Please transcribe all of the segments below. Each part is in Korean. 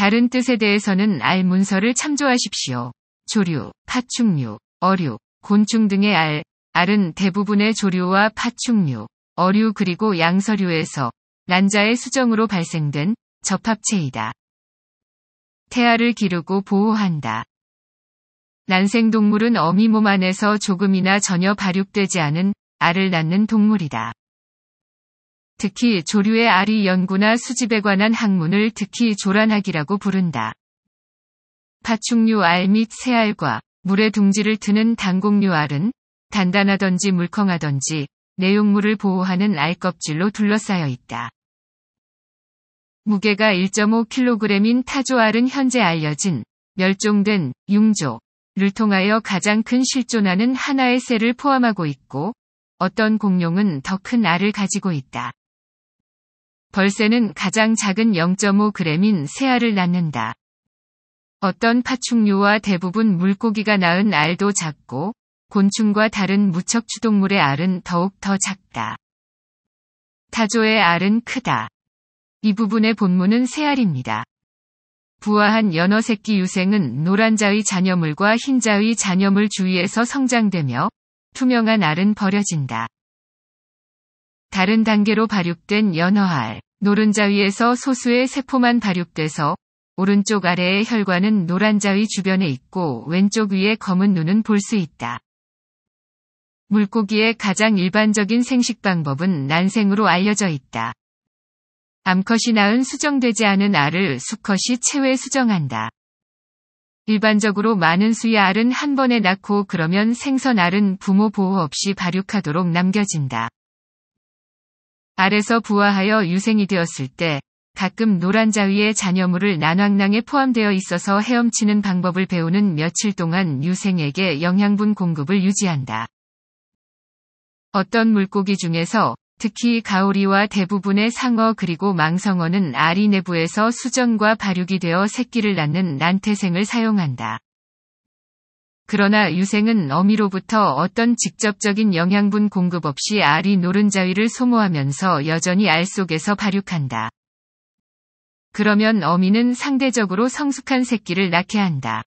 다른 뜻에 대해서는 알 문서를 참조하십시오. 조류, 파충류, 어류, 곤충 등의 알, 알은 대부분의 조류와 파충류, 어류 그리고 양서류에서 난자의 수정으로 발생된 접합체이다. 태아를 기르고 보호한다. 난생동물은 어미 몸 안에서 조금이나 전혀 발육되지 않은 알을 낳는 동물이다. 특히 조류의 알이 연구나 수집에 관한 학문을 특히 조란학이라고 부른다. 파충류 알 및 새알과 물의 둥지를 트는 단공류 알은 단단하던지 물컹하던지 내용물을 보호하는 알 껍질로 둘러싸여 있다. 무게가 1.5kg인 타조알은 현재 알려진 멸종된 융조를 통하여 가장 큰 실존하는 하나의 새를 포함하고 있고 어떤 공룡은 더 큰 알을 가지고 있다. 벌새는 가장 작은 0.5g인 새알을 낳는다. 어떤 파충류와 대부분 물고기가 낳은 알도 작고 곤충과 다른 무척 추동물의 알은 더욱 더 작다. 타조의 알은 크다. 이 부분의 본문은 새알입니다. 부화한 연어 새끼 유생은 노란자의 잔여물과 흰자의 잔여물 주위에서 성장되며 투명한 알은 버려진다. 다른 단계로 발육된 연어알. 노른자위에서 소수의 세포만 발육돼서 오른쪽 아래의 혈관은 노란자위 주변에 있고 왼쪽 위에 검은 눈은 볼 수 있다. 물고기의 가장 일반적인 생식 방법은 난생으로 알려져 있다. 암컷이 낳은 수정되지 않은 알을 수컷이 체외 수정한다. 일반적으로 많은 수의 알은 한 번에 낳고 그러면 생선 알은 부모 보호 없이 발육하도록 남겨진다. 알에서 부화하여 유생이 되었을 때 가끔 노란자위의 잔여물을 난황낭에 포함되어 있어서 헤엄치는 방법을 배우는 며칠 동안 유생에게 영양분 공급을 유지한다. 어떤 물고기 중에서 특히 가오리와 대부분의 상어 그리고 망성어는 알이 내부에서 수정과 발육이 되어 새끼를 낳는 난태생을 사용한다. 그러나 유생은 어미로부터 어떤 직접적인 영양분 공급 없이 알이 노른자위를 소모하면서 여전히 알 속에서 발육한다. 그러면 어미는 상대적으로 성숙한 새끼를 낳게 한다.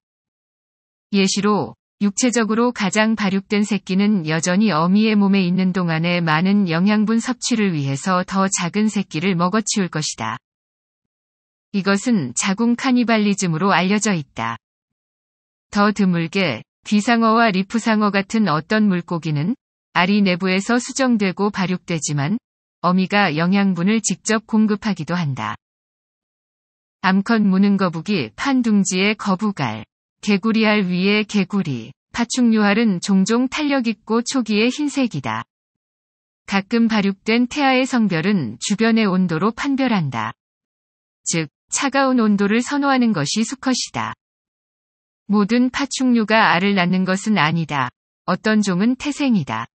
예시로 육체적으로 가장 발육된 새끼는 여전히 어미의 몸에 있는 동안에 많은 영양분 섭취를 위해서 더 작은 새끼를 먹어치울 것이다. 이것은 자궁 카니발리즘으로 알려져 있다. 더 드물게 비상어와 리프상어 같은 어떤 물고기는 알이 내부에서 수정되고 발육되지만 어미가 영양분을 직접 공급하기도 한다. 암컷 무는거북이 판둥지의 거북알, 개구리알 위의 개구리, 파충류알은 종종 탄력있고 초기에 흰색이다. 가끔 발육된 태아의 성별은 주변의 온도로 판별한다. 즉, 차가운 온도를 선호하는 것이 수컷이다. 모든 파충류가 알을 낳는 것은 아니다. 어떤 종은 태생이다.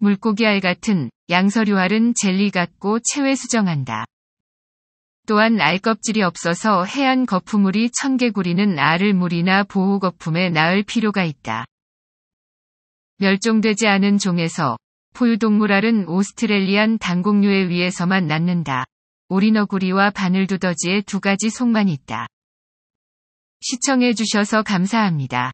물고기알 같은 양서류알은 젤리 같고 체외 수정한다. 또한 알 껍질이 없어서 해안 거품물이 청개구리는 알을 물이나 보호 거품에 낳을 필요가 있다. 멸종되지 않은 종에서 포유동물알은 오스트레일리안 단곡류에 의해서만 낳는다. 오리너구리와 바늘두더지의 두 가지 속만 있다. 시청해주셔서 감사합니다.